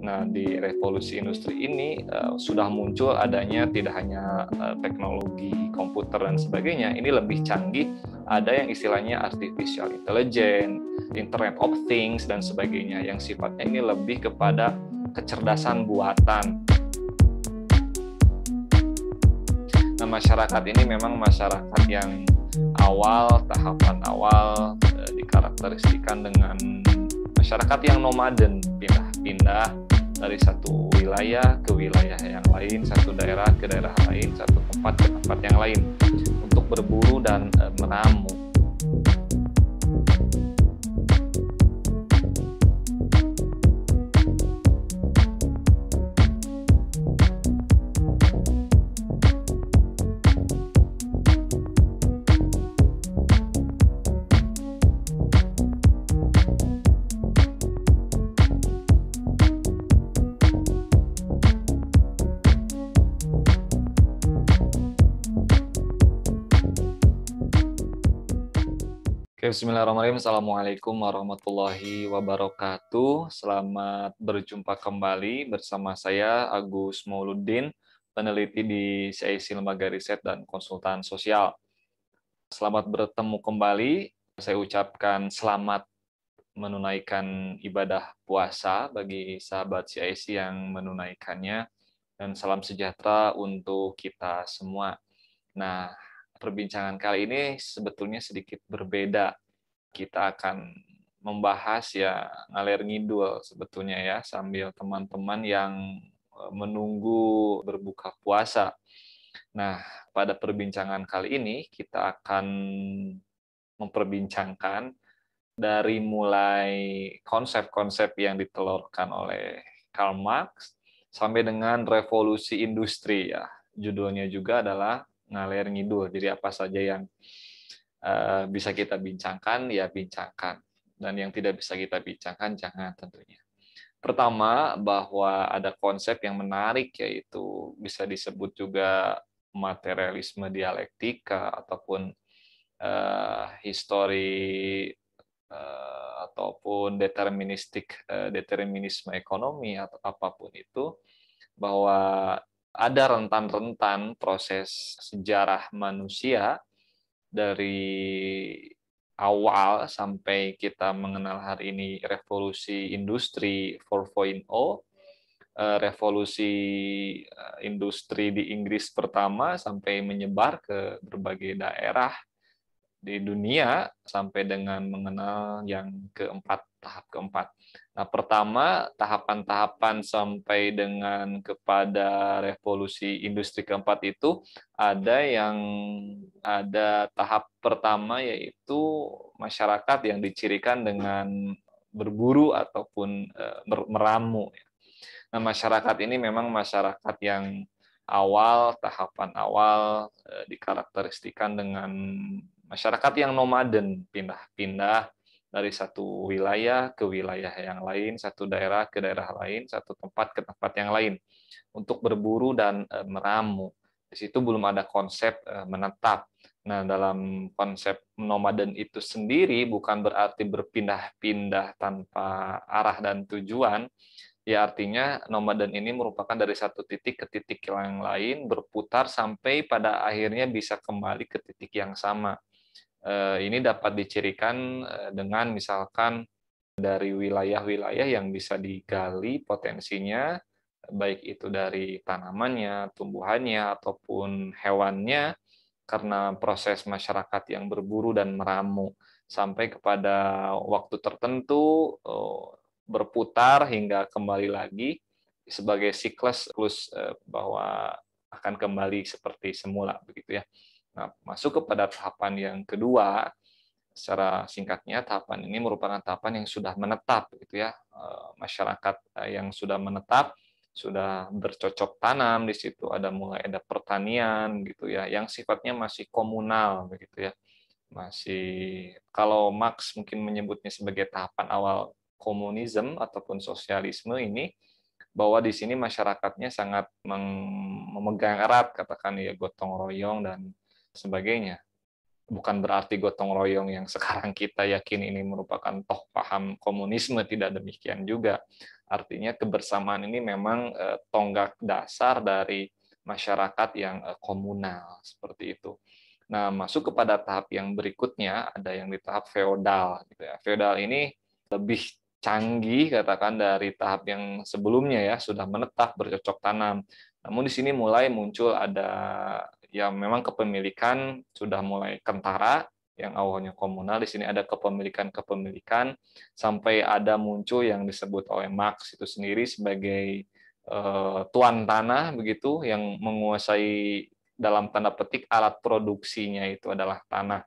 nah di revolusi industri ini uh, sudah muncul adanya tidak hanya uh, teknologi komputer dan sebagainya, ini lebih canggih ada yang istilahnya artificial intelligence, internet of things dan sebagainya yang sifatnya ini lebih kepada kecerdasan buatan. Nah, masyarakat ini memang masyarakat yang awal tahapan awal e, eh, dikarakteristikan dengan masyarakat yang nomaden pindah-pindah dari satu wilayah ke wilayah yang lain, satu daerah ke daerah lain, satu tempat ke tempat yang lain untuk berburu dan e, eh, meramu. Oke, bismillahirrahmanirrahim. Assalamualaikum warahmatullahi wabarakatuh. Selamat berjumpa kembali bersama saya, Agus Mauluddin, peneliti di CIC Lembaga Riset dan Konsultan Sosial. Selamat bertemu kembali. Saya ucapkan selamat menunaikan ibadah puasa bagi sahabat CIC yang menunaikannya. Dan salam sejahtera untuk kita semua. Nah, perbincangan kali ini sebetulnya sedikit berbeda. Kita akan membahas ya ngalir ngidul sebetulnya ya sambil teman-teman yang e, menunggu berbuka puasa. Nah, pada perbincangan kali ini kita akan memperbincangkan dari mulai konsep-konsep yang ditelurkan oleh Karl Marx sampai dengan revolusi industri ya. Judulnya juga adalah ngalir ngidul. Jadi apa saja yang eh, bisa kita bincangkan, ya bincangkan. Dan yang tidak bisa kita bincangkan, jangan tentunya. Pertama, bahwa ada konsep yang menarik, yaitu bisa disebut juga materialisme dialektika ataupun uh, histori uh, ataupun deterministik uh, determinisme ekonomi atau apapun itu bahwa ada rentan-rentan proses sejarah manusia dari awal sampai kita mengenal hari ini revolusi industri 4.0, eh, revolusi eh, industri di Inggris pertama sampai menyebar ke berbagai daerah di dunia sampai dengan mengenal yang keempat tahap keempat. Nah, pertama tahapan-tahapan sampai dengan kepada revolusi industri keempat itu ada yang ada tahap pertama yaitu masyarakat yang dicirikan dengan berburu ataupun eh, meramu. Nah, masyarakat ini memang masyarakat yang awal, tahapan awal eh, dikarakteristikan dengan masyarakat yang nomaden pindah-pindah dari satu wilayah ke wilayah yang lain, satu daerah ke daerah lain, satu tempat ke tempat yang lain untuk berburu dan eh, meramu. Di situ belum ada konsep eh, menetap. Nah, dalam konsep nomaden itu sendiri bukan berarti berpindah-pindah tanpa arah dan tujuan. Ya artinya nomaden ini merupakan dari satu titik ke titik yang lain berputar sampai pada akhirnya bisa kembali ke titik yang sama Eh, ini dapat dicirikan eh, dengan misalkan dari wilayah-wilayah yang bisa digali potensinya, baik itu dari tanamannya, tumbuhannya, ataupun hewannya, karena proses masyarakat yang berburu dan meramu sampai kepada waktu tertentu eh, berputar hingga kembali lagi sebagai siklus bahwa akan kembali seperti semula begitu ya. Nah, masuk kepada tahapan yang kedua, secara singkatnya tahapan ini merupakan tahapan yang sudah menetap gitu ya. Eh, masyarakat eh, yang sudah menetap sudah bercocok tanam di situ ada mulai ada pertanian gitu ya yang sifatnya masih komunal begitu ya masih kalau Marx mungkin menyebutnya sebagai tahapan awal komunisme ataupun sosialisme ini bahwa di sini masyarakatnya sangat memegang erat katakan ya gotong royong dan sebagainya. Bukan berarti gotong royong yang sekarang kita yakin ini merupakan toh paham komunisme, tidak demikian juga. Artinya kebersamaan ini memang eh, tonggak dasar dari masyarakat yang eh, komunal, seperti itu. Nah, masuk kepada tahap yang berikutnya ada yang di tahap feodal gitu ya. Feodal ini lebih canggih katakan dari tahap yang sebelumnya ya, sudah menetap bercocok tanam. Namun di sini mulai muncul ada yang memang kepemilikan sudah mulai kentara yang awalnya komunal di sini ada kepemilikan-kepemilikan sampai ada muncul yang disebut oleh Marx itu sendiri sebagai eh, tuan tanah begitu yang menguasai dalam tanda petik alat produksinya itu adalah tanah.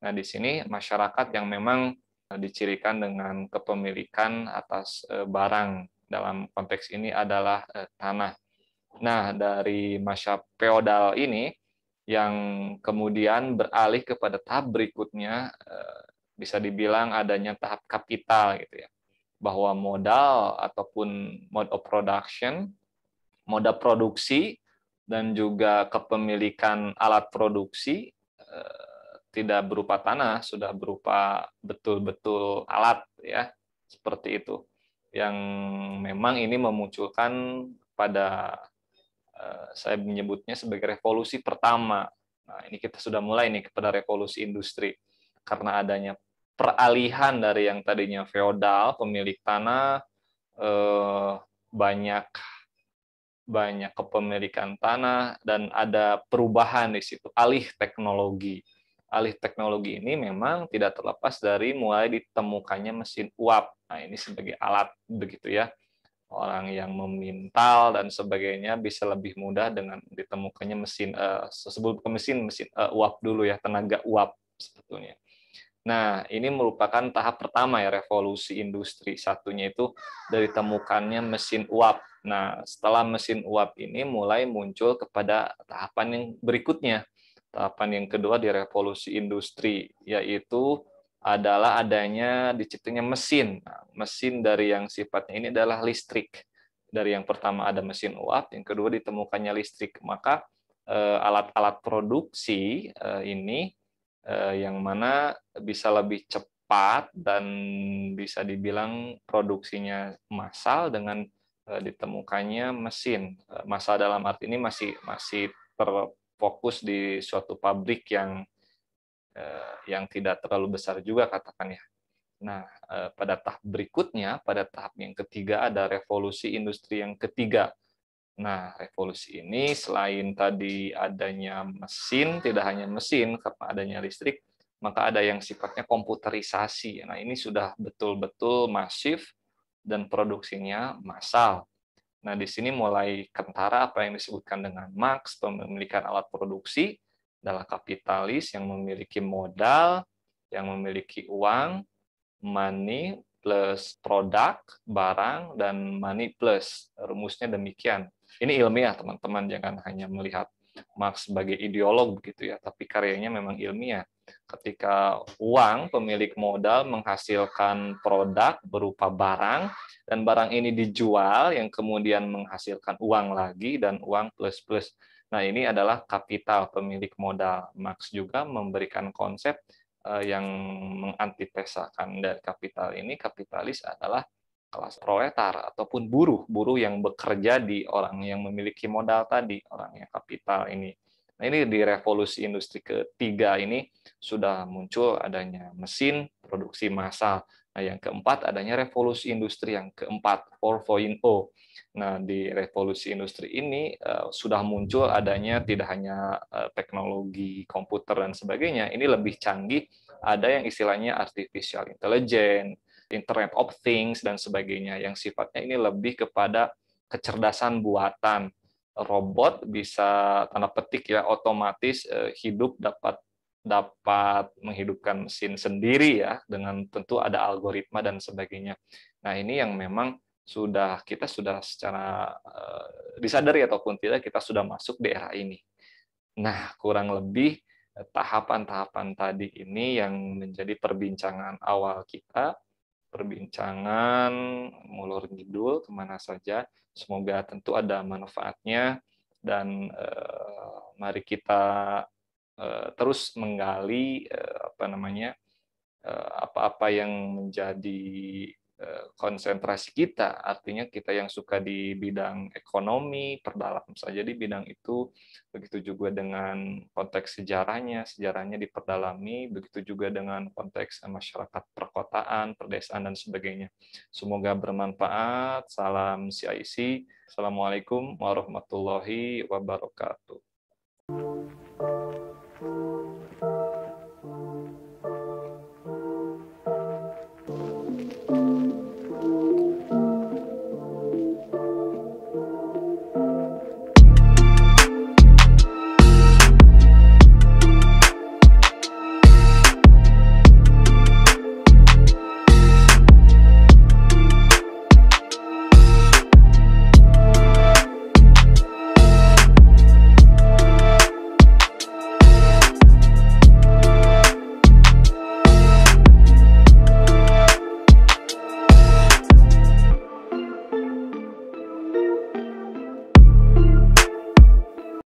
Nah, di sini masyarakat yang memang dicirikan dengan kepemilikan atas eh, barang dalam konteks ini adalah eh, tanah. Nah, dari masa feodal ini yang kemudian beralih kepada tahap berikutnya eh, bisa dibilang adanya tahap kapital gitu ya. Bahwa modal ataupun mode of production, moda produksi dan juga kepemilikan alat produksi eh, tidak berupa tanah, sudah berupa betul-betul alat ya, seperti itu. Yang memang ini memunculkan pada Eh, saya menyebutnya sebagai revolusi pertama. Nah, ini kita sudah mulai nih kepada revolusi industri karena adanya peralihan dari yang tadinya feodal, pemilik tanah eh, banyak banyak kepemilikan tanah dan ada perubahan di situ, alih teknologi. Alih teknologi ini memang tidak terlepas dari mulai ditemukannya mesin uap. Nah, ini sebagai alat begitu ya orang yang memintal dan sebagainya bisa lebih mudah dengan ditemukannya mesin uh, sebelum ke mesin mesin uh, uap dulu ya tenaga uap sebetulnya. Nah, ini merupakan tahap pertama ya revolusi industri satunya itu dari temukannya mesin uap. Nah, setelah mesin uap ini mulai muncul kepada tahapan yang berikutnya. Tahapan yang kedua di revolusi industri yaitu adalah adanya diciptanya mesin. Nah, mesin dari yang sifatnya ini adalah listrik. Dari yang pertama ada mesin uap, yang kedua ditemukannya listrik. Maka eh, alat-alat produksi eh, ini eh, yang mana bisa lebih cepat dan bisa dibilang produksinya massal dengan ditemukannya mesin. Masa dalam arti ini masih masih terfokus di suatu pabrik yang Eh, yang tidak terlalu besar juga katakan ya. Nah, eh, pada tahap berikutnya, pada tahap yang ketiga ada revolusi industri yang ketiga. Nah, revolusi ini selain tadi adanya mesin, tidak hanya mesin karena adanya listrik, maka ada yang sifatnya komputerisasi. Nah, ini sudah betul-betul masif dan produksinya massal. Nah, di sini mulai kentara apa yang disebutkan dengan Marx, pemilikan alat produksi, adalah kapitalis yang memiliki modal, yang memiliki uang, money plus produk, barang, dan money plus. Rumusnya demikian. Ini ilmiah, teman-teman. Jangan hanya melihat Marx sebagai ideolog begitu ya, tapi karyanya memang ilmiah. Ketika uang pemilik modal menghasilkan produk berupa barang dan barang ini dijual yang kemudian menghasilkan uang lagi dan uang plus plus Nah, ini adalah kapital pemilik modal. Marx juga memberikan konsep eh, yang mengantitesakan dari kapital ini, kapitalis adalah kelas proletar ataupun buruh, buruh yang bekerja di orang yang memiliki modal tadi, orang yang kapital ini. Nah, ini di revolusi industri ketiga ini sudah muncul adanya mesin produksi massal Nah, yang keempat adanya revolusi industri yang keempat 4.0. Nah, di revolusi industri ini eh, sudah muncul adanya tidak hanya eh, teknologi komputer dan sebagainya, ini lebih canggih ada yang istilahnya artificial intelligence, internet of things dan sebagainya yang sifatnya ini lebih kepada kecerdasan buatan robot bisa tanda petik ya otomatis eh, hidup dapat dapat menghidupkan mesin sendiri ya dengan tentu ada algoritma dan sebagainya. Nah, ini yang memang sudah kita sudah secara uh, disadari ataupun tidak kita sudah masuk di era ini. Nah, kurang lebih eh, tahapan-tahapan tadi ini yang menjadi perbincangan awal kita, perbincangan mulur ngidul kemana saja. Semoga tentu ada manfaatnya dan eh, mari kita Eh, terus menggali eh, apa namanya eh, apa-apa yang menjadi konsentrasi kita artinya kita yang suka di bidang ekonomi perdalam saja di bidang itu begitu juga dengan konteks sejarahnya sejarahnya diperdalami begitu juga dengan konteks masyarakat perkotaan perdesaan dan sebagainya semoga bermanfaat salam CIC assalamualaikum warahmatullahi wabarakatuh